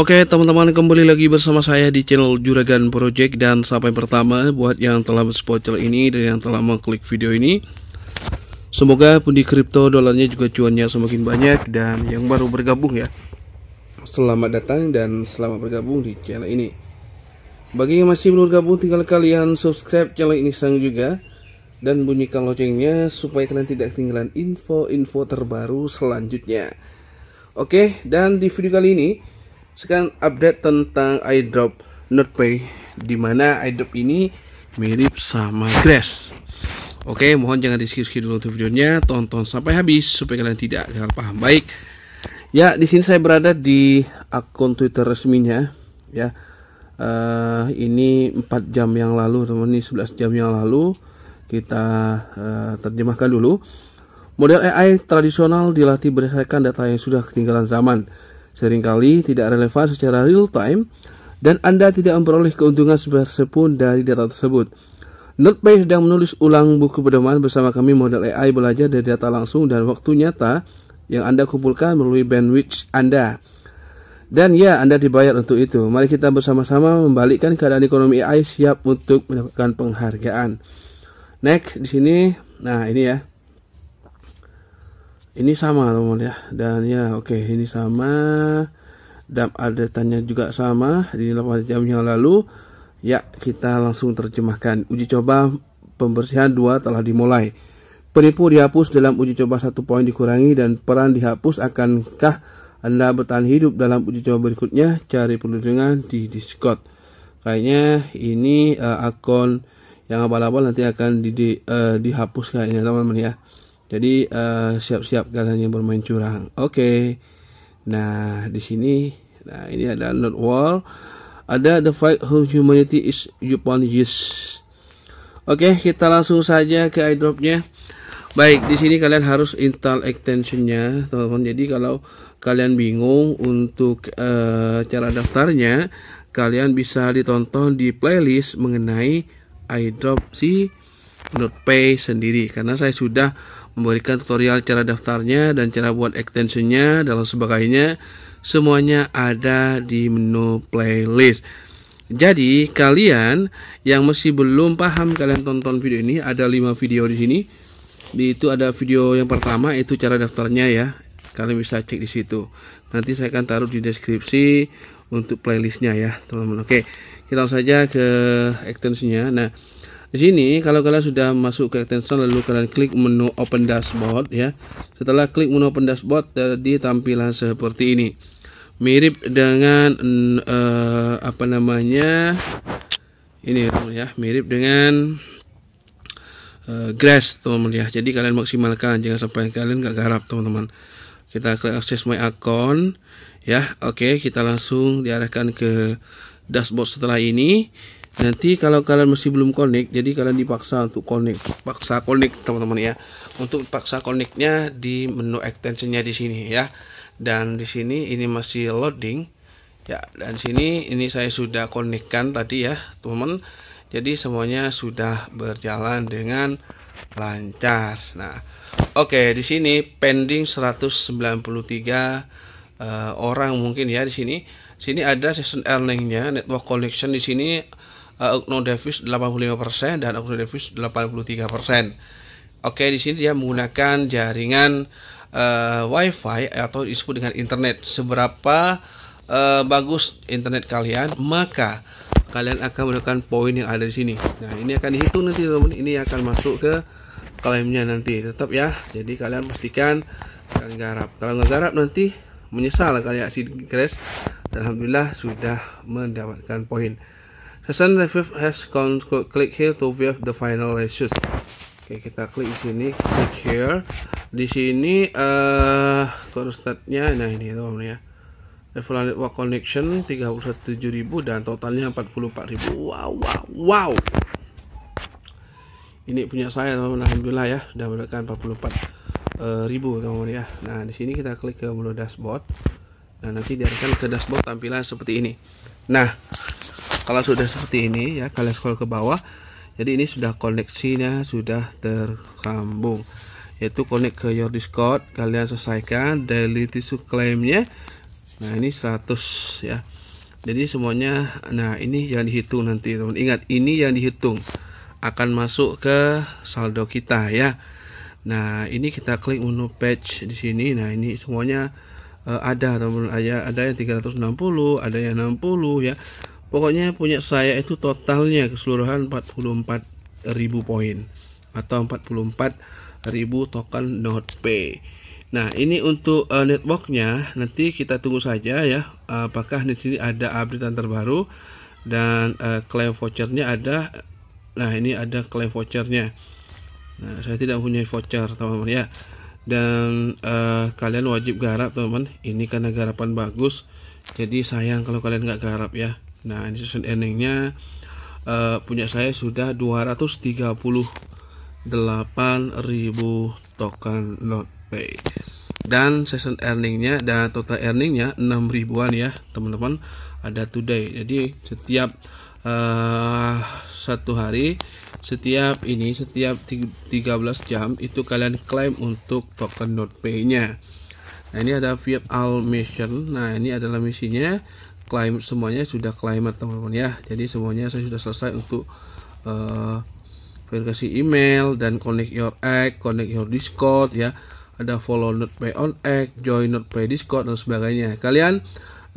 Oke teman-teman kembali lagi bersama saya di channel Juragan Project dan sampai pertama buat yang telah men-support channel ini dan yang telah mengklik video ini Semoga pun di kripto dolarnya juga cuannya semakin banyak dan yang baru bergabung ya Selamat datang dan selamat bergabung di channel ini Bagi yang masih belum bergabung tinggal kalian subscribe channel ini sang juga dan bunyikan loncengnya supaya kalian tidak ketinggalan info-info terbaru selanjutnya Oke dan di video kali ini sekarang update tentang iDrop di dimana iDrop ini mirip sama Grass oke mohon jangan di skip skip dulu untuk videonya tonton sampai habis supaya kalian tidak salah paham baik ya di sini saya berada di akun Twitter resminya ya uh, ini 4 jam yang lalu teman ini 11 jam yang lalu kita uh, terjemahkan dulu model AI tradisional dilatih berdasarkan data yang sudah ketinggalan zaman seringkali tidak relevan secara real time dan Anda tidak memperoleh keuntungan sepun dari data tersebut. Notpay sedang menulis ulang buku pedoman bersama kami model AI belajar dari data langsung dan waktu nyata yang Anda kumpulkan melalui bandwidth Anda. Dan ya, Anda dibayar untuk itu. Mari kita bersama-sama membalikkan keadaan ekonomi AI siap untuk mendapatkan penghargaan. Next di sini, nah ini ya ini sama teman teman ya dan ya oke okay, ini sama dan ada tanya juga sama di 8 jam yang lalu ya kita langsung terjemahkan uji coba pembersihan 2 telah dimulai penipu dihapus dalam uji coba satu poin dikurangi dan peran dihapus akankah anda bertahan hidup dalam uji coba berikutnya cari perlindungan di Discord kayaknya ini uh, akun yang abal-abal nanti akan di, di, uh, eh, dihapus kayaknya teman-teman ya jadi siap eh, siap-siap kalian yang bermain curang. Oke. Okay. Nah, di sini nah ini ada Lord Wall. Ada the fight who humanity is upon use. Oke, okay, kita langsung saja ke iDropnya. Baik, di sini kalian harus install extensionnya, teman-teman. Jadi kalau kalian bingung untuk uh, cara daftarnya, kalian bisa ditonton di playlist mengenai iDrop si NotePay sendiri karena saya sudah memberikan tutorial cara daftarnya dan cara buat extensionnya dan lain sebagainya semuanya ada di menu playlist jadi kalian yang masih belum paham kalian tonton video ini ada 5 video di sini di itu ada video yang pertama itu cara daftarnya ya kalian bisa cek di situ nanti saya akan taruh di deskripsi untuk playlistnya ya teman-teman oke kita langsung saja ke extensionnya nah di sini kalau kalian sudah masuk ke extension lalu kalian klik menu open dashboard ya. Setelah klik menu open dashboard tadi tampilan seperti ini. Mirip dengan uh, apa namanya? Ini ya, mirip dengan uh, grass teman-teman ya. Jadi kalian maksimalkan jangan sampai kalian nggak garap teman-teman. Kita klik akses my account ya. Oke, okay, kita langsung diarahkan ke dashboard setelah ini nanti kalau kalian masih belum connect jadi kalian dipaksa untuk connect paksa connect teman-teman ya untuk paksa connectnya di menu extensionnya di sini ya dan di sini ini masih loading ya dan sini ini saya sudah konekkan tadi ya teman jadi semuanya sudah berjalan dengan lancar nah oke okay, di sini pending 193 uh, eh, orang mungkin ya di sini sini ada session earningnya network connection di sini uh, Ukno Davis 85% dan Ukno Davis 83%. Oke, di sini dia menggunakan jaringan uh, Wi-Fi atau disebut dengan internet. Seberapa uh, bagus internet kalian, maka kalian akan mendapatkan poin yang ada di sini. Nah, ini akan dihitung nanti teman-teman. Ini akan masuk ke klaimnya nanti. Tetap ya. Jadi kalian pastikan kalian garap. Kalau nggak garap nanti menyesal kalian aksi crash. Dan alhamdulillah sudah mendapatkan poin. Hasan Refif has count click here to view the final issues. Oke, kita klik di sini, klik here. Di sini eh uh, nah ini teman-teman ya. Level network connection 317.000 dan totalnya 44.000. Wow, wow, wow. Ini punya saya teman-teman alhamdulillah ya, sudah mendapatkan 44 uh, eh, ribu teman-teman ya. Nah, di sini kita klik ke menu dashboard. Nah, nanti diarahkan ke dashboard tampilan seperti ini. Nah, kalau sudah seperti ini ya kalian scroll ke bawah jadi ini sudah koneksinya sudah tersambung yaitu connect ke your discord kalian selesaikan daily tissue claimnya nah ini 100 ya jadi semuanya nah ini yang dihitung nanti teman ingat ini yang dihitung akan masuk ke saldo kita ya nah ini kita klik menu page di sini nah ini semuanya uh, ada teman teman ada yang 360 ada yang 60 ya Pokoknya punya saya itu totalnya keseluruhan 44.000 poin atau 44.000 token Node Pay. Nah, ini untuk uh, networknya nanti kita tunggu saja ya apakah di sini ada update terbaru dan uh, eh, claim vouchernya ada. Nah, ini ada claim vouchernya. Nah, saya tidak punya voucher, teman-teman ya. Dan uh, kalian wajib garap, teman-teman. Ini karena garapan bagus. Jadi sayang kalau kalian nggak garap ya nah ini season endingnya uh, punya saya sudah 238.000 token not pay. dan season earningnya dan total earningnya 6 ribuan ya teman-teman ada today jadi setiap uh, satu hari setiap ini setiap 13 jam itu kalian klaim untuk token not pay nya nah ini ada VIP all mission nah ini adalah misinya klaim semuanya sudah climate teman-teman ya jadi semuanya saya sudah selesai untuk uh, verifikasi email dan connect your act connect your discord ya ada follow not pay on act join not pay discord dan sebagainya kalian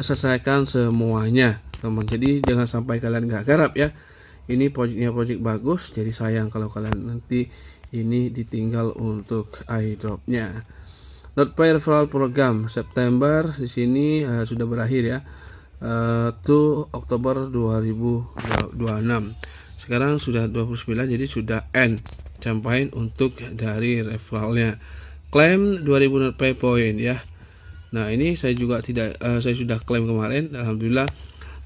selesaikan semuanya teman jadi jangan sampai kalian gak garap ya ini projectnya project bagus jadi sayang kalau kalian nanti ini ditinggal untuk eyedropnya not pay referral program September di sini uh, sudah berakhir ya Eh, tuh Oktober 2026 sekarang sudah 29 jadi sudah end Campain untuk dari referralnya klaim 2000 pay point ya nah ini saya juga tidak uh, saya sudah klaim kemarin Alhamdulillah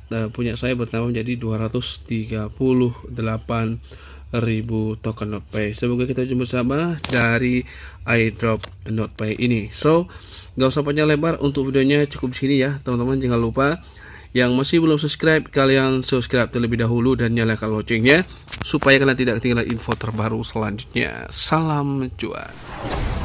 uh, punya saya bertambah menjadi 238 ribu token NotPay semoga kita jumpa sama dari airdrop NotPay ini so nggak usah panjang lebar untuk videonya cukup sini ya teman-teman jangan lupa yang masih belum subscribe kalian subscribe terlebih dahulu dan nyalakan loncengnya supaya kalian tidak ketinggalan info terbaru selanjutnya salam cuan